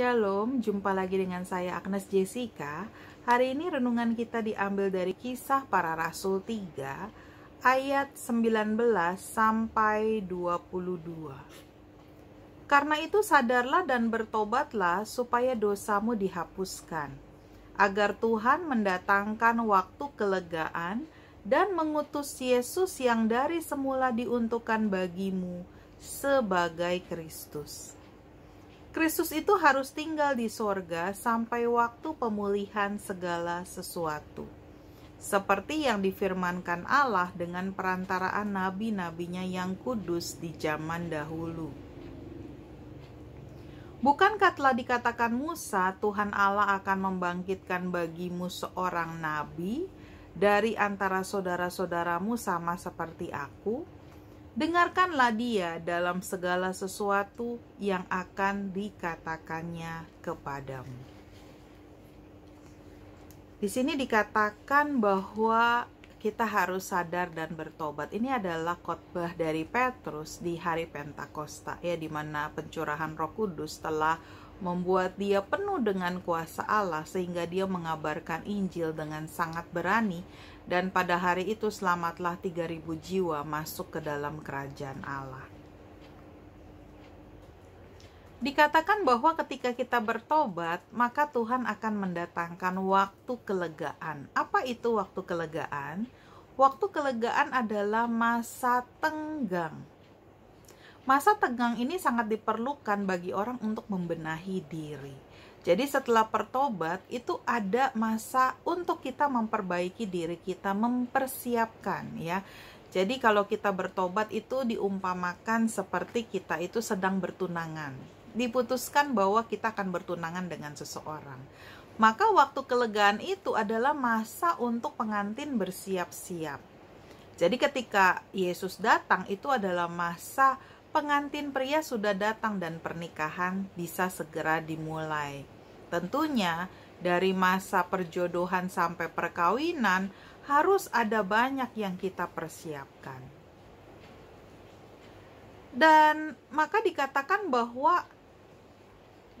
Shalom, jumpa lagi dengan saya Agnes Jessica. Hari ini renungan kita diambil dari kisah para rasul 3 ayat 19 sampai 22. Karena itu sadarlah dan bertobatlah supaya dosamu dihapuskan, agar Tuhan mendatangkan waktu kelegaan dan mengutus Yesus yang dari semula diuntukkan bagimu sebagai Kristus Kristus itu harus tinggal di sorga sampai waktu pemulihan segala sesuatu. Seperti yang difirmankan Allah dengan perantaraan nabi-nabinya yang kudus di zaman dahulu. Bukankah telah dikatakan Musa, Tuhan Allah akan membangkitkan bagimu seorang nabi dari antara saudara-saudaramu sama seperti aku? Dengarkanlah dia dalam segala sesuatu yang akan dikatakannya kepadamu. Di sini dikatakan bahwa kita harus sadar dan bertobat. Ini adalah khotbah dari Petrus di hari Pentakosta ya di mana pencurahan Roh Kudus telah membuat dia penuh dengan kuasa Allah sehingga dia mengabarkan Injil dengan sangat berani dan pada hari itu selamatlah 3000 jiwa masuk ke dalam kerajaan Allah. Dikatakan bahwa ketika kita bertobat, maka Tuhan akan mendatangkan waktu kelegaan. Apa itu waktu kelegaan? Waktu kelegaan adalah masa tenggang Masa tegang ini sangat diperlukan bagi orang untuk membenahi diri. Jadi setelah pertobat itu ada masa untuk kita memperbaiki diri kita, mempersiapkan ya. Jadi kalau kita bertobat itu diumpamakan seperti kita itu sedang bertunangan. Diputuskan bahwa kita akan bertunangan dengan seseorang. Maka waktu kelegaan itu adalah masa untuk pengantin bersiap-siap. Jadi ketika Yesus datang itu adalah masa pengantin pria sudah datang dan pernikahan bisa segera dimulai. Tentunya, dari masa perjodohan sampai perkawinan harus ada banyak yang kita persiapkan. Dan maka dikatakan bahwa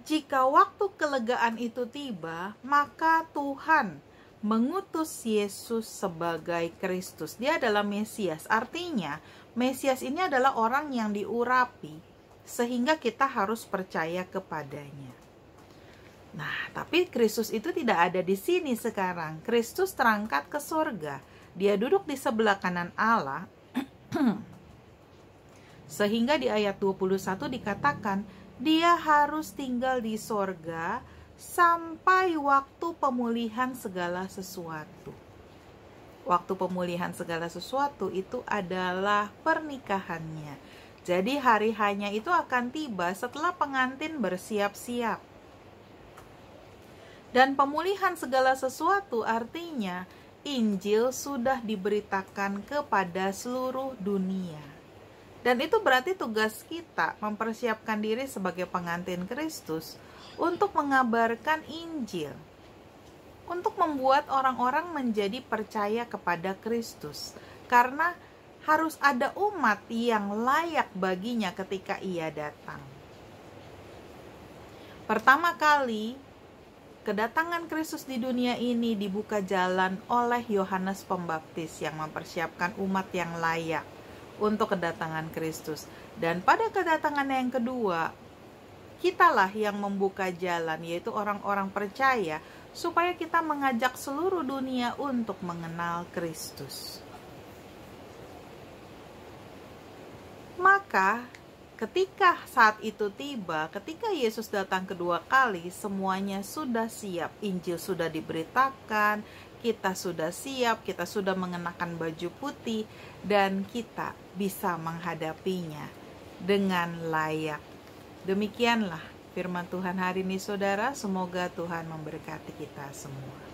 jika waktu kelegaan itu tiba, maka Tuhan mengutus Yesus sebagai Kristus. Dia adalah Mesias. Artinya, Mesias ini adalah orang yang diurapi sehingga kita harus percaya kepadanya. Nah, tapi Kristus itu tidak ada di sini sekarang. Kristus terangkat ke sorga. Dia duduk di sebelah kanan Allah. sehingga di ayat 21 dikatakan, dia harus tinggal di sorga sampai waktu pemulihan segala sesuatu waktu pemulihan segala sesuatu itu adalah pernikahannya. Jadi hari hanya itu akan tiba setelah pengantin bersiap-siap. Dan pemulihan segala sesuatu artinya Injil sudah diberitakan kepada seluruh dunia. Dan itu berarti tugas kita mempersiapkan diri sebagai pengantin Kristus untuk mengabarkan Injil untuk membuat orang-orang menjadi percaya kepada Kristus, karena harus ada umat yang layak baginya ketika ia datang. Pertama kali, kedatangan Kristus di dunia ini dibuka jalan oleh Yohanes Pembaptis yang mempersiapkan umat yang layak untuk kedatangan Kristus. Dan pada kedatangan yang kedua, kitalah yang membuka jalan, yaitu orang-orang percaya supaya kita mengajak seluruh dunia untuk mengenal Kristus. Maka, ketika saat itu tiba, ketika Yesus datang kedua kali, semuanya sudah siap. Injil sudah diberitakan, kita sudah siap, kita sudah mengenakan baju putih, dan kita bisa menghadapinya dengan layak. Demikianlah firman Tuhan hari ini saudara. Semoga Tuhan memberkati kita semua.